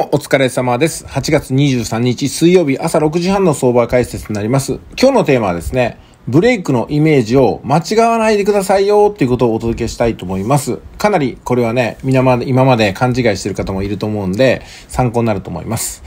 お疲れ様です。8月23日水曜日朝6時半の相場解説になります。今日のテーマはですね、ブレイクのイメージを間違わないでくださいよっていうことをお届けしたいと思います。かなりこれはね、皆まで、今まで勘違いしてる方もいると思うんで、参考になると思います。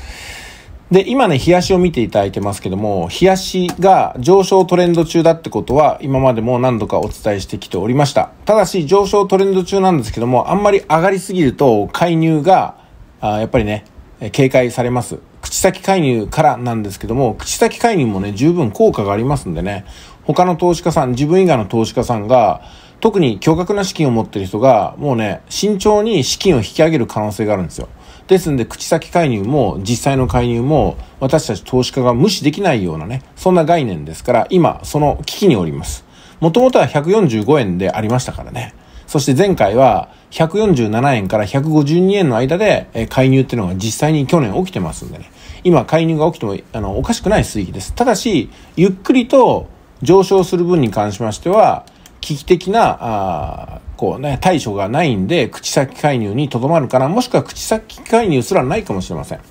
で、今ね、冷やしを見ていただいてますけども、冷やしが上昇トレンド中だってことは、今までも何度かお伝えしてきておりました。ただし、上昇トレンド中なんですけども、あんまり上がりすぎると、介入があやっぱりね、警戒されます。口先介入からなんですけども、口先介入もね、十分効果がありますんでね、他の投資家さん、自分以外の投資家さんが、特に巨額な資金を持ってる人が、もうね、慎重に資金を引き上げる可能性があるんですよ。ですんで、口先介入も、実際の介入も、私たち投資家が無視できないようなね、そんな概念ですから、今、その危機におります。もともとは145円でありましたからね。そして前回は147円から152円の間で介入っていうのが実際に去年起きてますんでね。今介入が起きてもあのおかしくない水域です。ただし、ゆっくりと上昇する分に関しましては、危機的な、あこうね、対処がないんで、口先介入にとどまるかな、もしくは口先介入すらないかもしれません。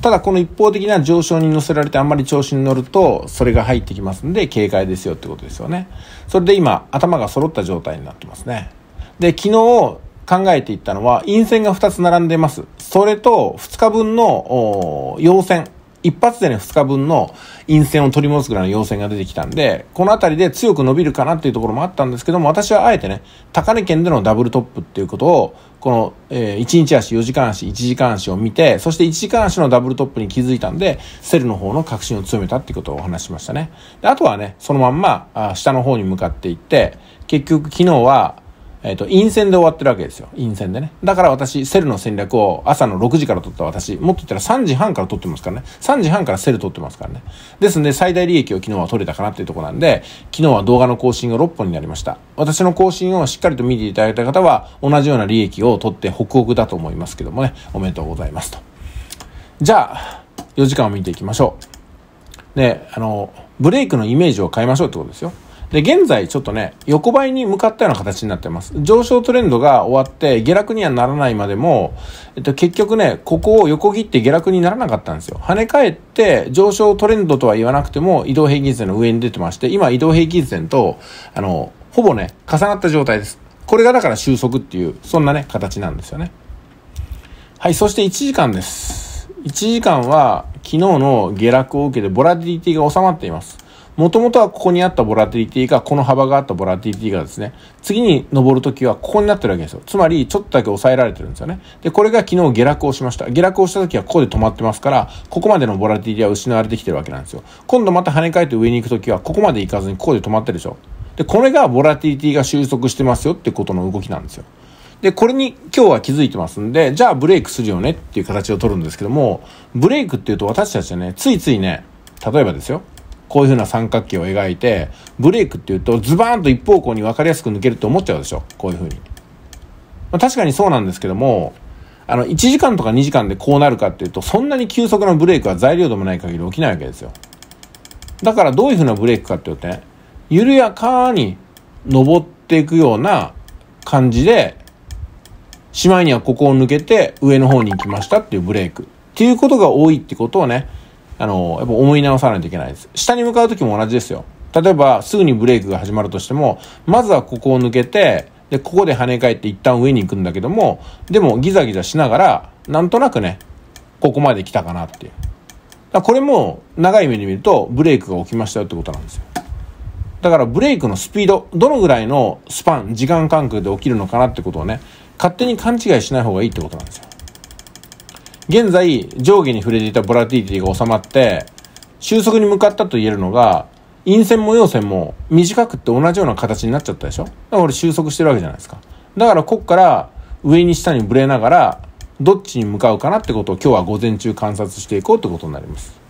ただこの一方的な上昇に乗せられてあんまり調子に乗ると、それが入ってきますんで、警戒ですよってことですよね。それで今、頭が揃った状態になってますね。で、昨日、考えていったのは、陰線が2つ並んでます。それと、2日分の、陽線。一発でね、2日分の陰線を取り戻すぐらいの陽線が出てきたんで、この辺りで強く伸びるかなっていうところもあったんですけども、私はあえてね、高値圏でのダブルトップっていうことを、この、えー、1日足、4時間足、1時間足を見て、そして1時間足のダブルトップに気づいたんで、セルの方の確信を強めたってことをお話しましたね。であとはね、そのまんま、あ下の方に向かっていって、結局昨日は、えっ、ー、と、陰線で終わってるわけですよ。陰線でね。だから私、セルの戦略を朝の6時から取った私、もっと言ったら3時半から取ってますからね。3時半からセル取ってますからね。ですんで、最大利益を昨日は取れたかなっていうとこなんで、昨日は動画の更新が6本になりました。私の更新をしっかりと見ていただいた方は、同じような利益を取って北北だと思いますけどもね、おめでとうございますと。じゃあ、4時間を見ていきましょう。で、あの、ブレイクのイメージを変えましょうってことですよ。で、現在ちょっとね、横ばいに向かったような形になってます。上昇トレンドが終わって下落にはならないまでも、えっと、結局ね、ここを横切って下落にならなかったんですよ。跳ね返って上昇トレンドとは言わなくても移動平均線の上に出てまして、今移動平均線と、あの、ほぼね、重なった状態です。これがだから収束っていう、そんなね、形なんですよね。はい、そして1時間です。1時間は昨日の下落を受けてボラティリティが収まっています。もともとはここにあったボラティリティが、この幅があったボラティリティがですね、次に登るときはここになってるわけですよ。つまり、ちょっとだけ抑えられてるんですよね。で、これが昨日下落をしました。下落をしたときはここで止まってますから、ここまでのボラティリティは失われてきてるわけなんですよ。今度また跳ね返って上に行くときは、ここまで行かずにここで止まってるでしょ。で、これがボラティリティが収束してますよってことの動きなんですよ。で、これに今日は気づいてますんで、じゃあブレイクするよねっていう形を取るんですけども、ブレイクっていうと私たちはね、ついついね、例えばですよ、こういう風な三角形を描いて、ブレイクっていうとズバーンと一方向に分かりやすく抜けるって思っちゃうでしょ。こういう風に。まあ、確かにそうなんですけども、あの、1時間とか2時間でこうなるかっていうと、そんなに急速なブレイクは材料でもない限り起きないわけですよ。だからどういう風なブレイクかっていうとね、緩やかに登っていくような感じで、しまいにはここを抜けて上の方に行きましたっていうブレイク。っていうことが多いってことをね、あの、やっぱ思い直さないといけないです。下に向かう時も同じですよ。例えば、すぐにブレイクが始まるとしても、まずはここを抜けて、で、ここで跳ね返って一旦上に行くんだけども、でもギザギザしながら、なんとなくね、ここまで来たかなっていう。だこれも長い目に見るとブレイクが起きましたよってことなんですよ。だからブレイクのスピード、どのぐらいのスパン、時間間隔で起きるのかなってことをね、勝手に勘違いしない方がいいってことなんですよ。現在、上下に触れていたボラティリティが収まって、収束に向かったと言えるのが、陰線も陽線も短くって同じような形になっちゃったでしょだから俺収束してるわけじゃないですか。だからこっから上に下にぶれながら、どっちに向かうかなってことを今日は午前中観察していこうってことになります。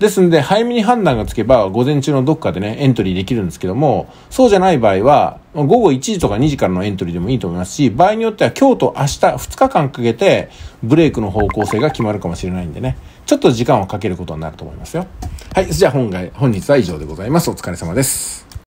ですんで、早めに判断がつけば、午前中のどっかでね、エントリーできるんですけども、そうじゃない場合は、午後1時とか2時からのエントリーでもいいと思いますし、場合によっては今日と明日2日間かけて、ブレイクの方向性が決まるかもしれないんでね、ちょっと時間をかけることになると思いますよ。はい、じゃあ本本日は以上でございます。お疲れ様です。